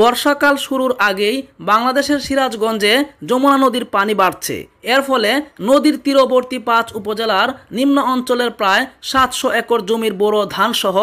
বর্ষাকাল শুরুর আগেই বাংলাদেশের সিরাজগঞ্জে যমুনা নদীর পানি বাড়ছে এর ফলে নদীর তীরবর্তী পাঁচ উপজেলার নিম্ন অঞ্চলের প্রায় সাতশো একর জমির বোরো ধানসহ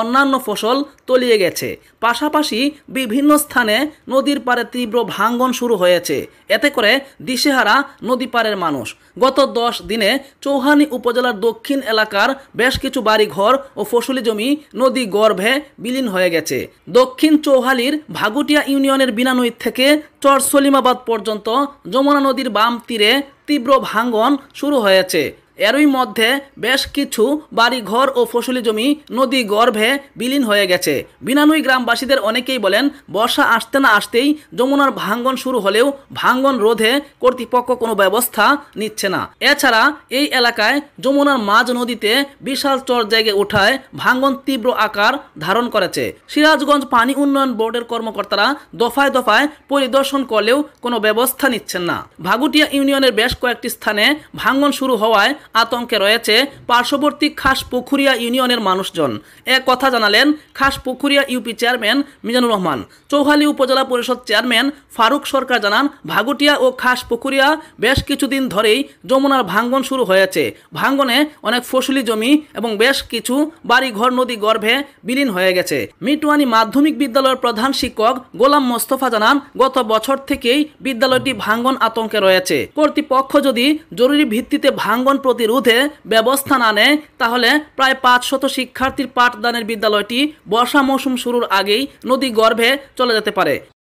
অন্যান্য ফসল তলিয়ে গেছে পাশাপাশি বিভিন্ন স্থানে নদীর পারে তীব্র ভাঙ্গন শুরু হয়েছে এতে করে দিশেহারা নদী পারের মানুষ গত দশ দিনে চৌহানি উপজেলার দক্ষিণ এলাকার বেশ কিছু বাড়িঘর ও ফসলি জমি নদী গর্ভে বিলীন হয়ে গেছে দক্ষিণ চৌহালির ভাগ আগুটিয়া ইউনিয়নের বিনানৈ থেকে চর সলিমাবাদ পর্যন্ত যমুনা নদীর বাম তীরে তীব্র ভাঙ্গন শুরু হয়েছে এরই মধ্যে বেশ কিছু বাড়িঘর ও ফসলি জমি নদী গর্ভে বিলীন হয়ে গেছে বিনানুই গ্রামবাসীদের অনেকেই বলেন বর্ষা আসতে না আসতেই যমুনার ভাঙ্গন শুরু হলেও ভাঙ্গন রোধে কর্তৃপক্ষ কোনো ব্যবস্থা নিচ্ছে না এছাড়া এই এলাকায় যমুনার মাঝ নদীতে বিশাল চর জেগে ওঠায় ভাঙ্গন তীব্র আকার ধারণ করেছে সিরাজগঞ্জ পানি উন্নয়ন বোর্ডের কর্মকর্তারা দফায় দফায় পরিদর্শন করলেও কোনো ব্যবস্থা নিচ্ছেন না ভাগুটিয়া ইউনিয়নের বেশ কয়েকটি স্থানে ভাঙ্গন শুরু হওয়ায় আতঙ্কে রয়েছে পার্শ্ববর্তী খাস পুখুরিয়া ইউনিয়নের মানুষজন এ কথা জানালেন খাস পুখুরিয়া ইউপি চেয়ারম্যান মিজানুর রহমান চৌহালি উপজেলা পরিষদ চেয়ারম্যান ফারুক সরকার জানান ভাগুটিয়া ও খাস পুখুরিয়া বেশ কিছুদিন ধরেই যমুনার ভাঙ্গন শুরু হয়েছে ভাঙ্গনে অনেক ফসলি জমি এবং বেশ কিছু বাড়িঘর নদী গর্ভে বিলীন হয়ে গেছে মিটুয়ানি মাধ্যমিক বিদ্যালয়ের প্রধান শিক্ষক গোলাম মোস্তফা জানান গত বছর থেকেই বিদ্যালয়টি ভাঙ্গন আতঙ্কে রয়েছে কর্তৃপক্ষ যদি জরুরি ভিত্তিতে ভাঙ্গন প্রতি বিরুদ্ধে ব্যবস্থা না নেয় তাহলে প্রায় পাঁচ শত শিক্ষার্থীর পাঠদানের বিদ্যালয়টি বর্ষা মৌসুম শুরুর আগেই নদী গর্ভে চলে যেতে পারে